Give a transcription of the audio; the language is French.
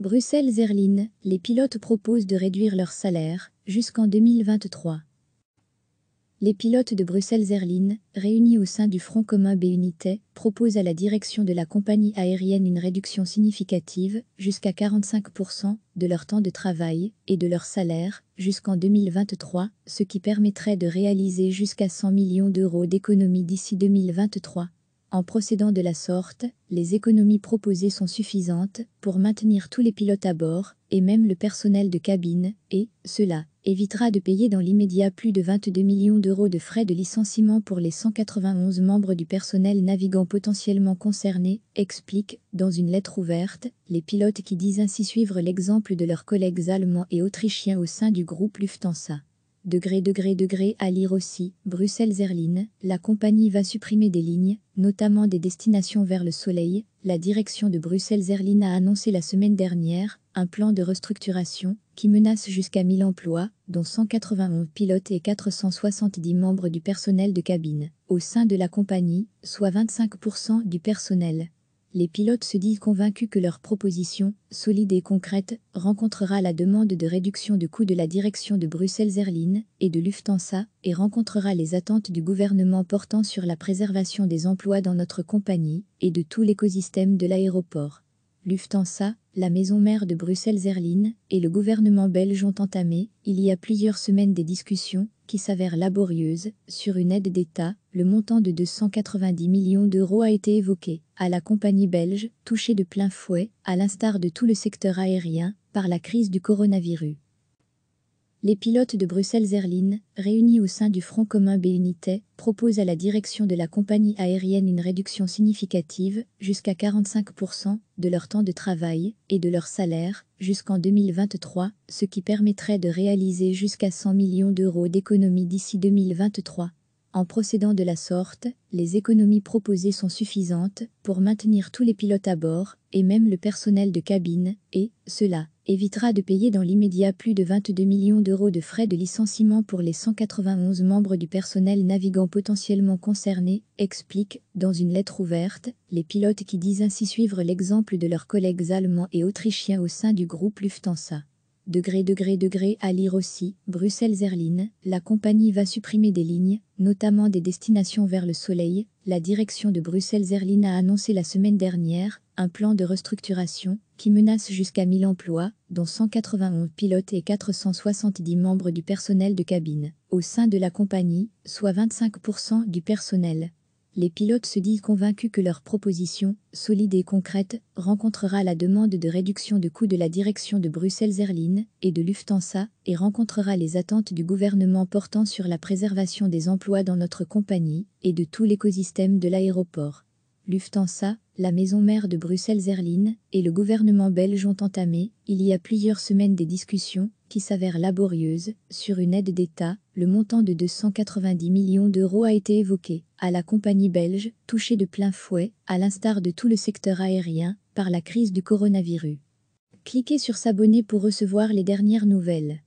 Bruxelles Airline les pilotes proposent de réduire leur salaire jusqu'en 2023. Les pilotes de Bruxelles Airlines, réunis au sein du Front commun b proposent à la direction de la compagnie aérienne une réduction significative, jusqu'à 45% de leur temps de travail et de leur salaire, jusqu'en 2023, ce qui permettrait de réaliser jusqu'à 100 millions d'euros d'économies d'ici 2023. En procédant de la sorte, les économies proposées sont suffisantes pour maintenir tous les pilotes à bord, et même le personnel de cabine, et cela évitera de payer dans l'immédiat plus de 22 millions d'euros de frais de licenciement pour les 191 membres du personnel navigant potentiellement concernés, explique, dans une lettre ouverte, les pilotes qui disent ainsi suivre l'exemple de leurs collègues allemands et autrichiens au sein du groupe Lufthansa. Degré, degré, degré, à lire aussi, Bruxelles zerline la compagnie va supprimer des lignes, notamment des destinations vers le soleil. La direction de Bruxelles erline a annoncé la semaine dernière un plan de restructuration qui menace jusqu'à 1000 emplois, dont 191 pilotes et 470 membres du personnel de cabine, au sein de la compagnie, soit 25% du personnel les pilotes se disent convaincus que leur proposition, solide et concrète, rencontrera la demande de réduction de coûts de la direction de Bruxelles Airlines et de Lufthansa et rencontrera les attentes du gouvernement portant sur la préservation des emplois dans notre compagnie et de tout l'écosystème de l'aéroport. Lufthansa, la maison mère de Bruxelles-Zerline et le gouvernement belge ont entamé, il y a plusieurs semaines des discussions, qui s'avèrent laborieuses, sur une aide d'État, le montant de 290 millions d'euros a été évoqué, à la compagnie belge, touchée de plein fouet, à l'instar de tout le secteur aérien, par la crise du coronavirus les pilotes de Bruxelles Airlines, réunis au sein du Front commun B-Unité, proposent à la direction de la compagnie aérienne une réduction significative, jusqu'à 45%, de leur temps de travail et de leur salaire jusqu'en 2023, ce qui permettrait de réaliser jusqu'à 100 millions d'euros d'économies d'ici 2023. En procédant de la sorte, les économies proposées sont suffisantes pour maintenir tous les pilotes à bord et même le personnel de cabine, et, cela, évitera de payer dans l'immédiat plus de 22 millions d'euros de frais de licenciement pour les 191 membres du personnel navigant potentiellement concernés, explique, dans une lettre ouverte, les pilotes qui disent ainsi suivre l'exemple de leurs collègues allemands et autrichiens au sein du groupe Lufthansa degré degré degré à lire aussi, Bruxelles erline la compagnie va supprimer des lignes, notamment des destinations vers le soleil, la direction de Bruxelles erline a annoncé la semaine dernière, un plan de restructuration qui menace jusqu'à 1000 emplois, dont 191 pilotes et 470 membres du personnel de cabine. Au sein de la compagnie, soit 25% du personnel. Les pilotes se disent convaincus que leur proposition, solide et concrète, rencontrera la demande de réduction de coûts de la direction de Bruxelles Airlines et de Lufthansa et rencontrera les attentes du gouvernement portant sur la préservation des emplois dans notre compagnie et de tout l'écosystème de l'aéroport. Lufthansa, la maison mère de Bruxelles Airlines et le gouvernement belge ont entamé, il y a plusieurs semaines des discussions, qui s'avèrent laborieuses, sur une aide d'État, le montant de 290 millions d'euros a été évoqué, à la compagnie belge, touchée de plein fouet, à l'instar de tout le secteur aérien, par la crise du coronavirus. Cliquez sur s'abonner pour recevoir les dernières nouvelles.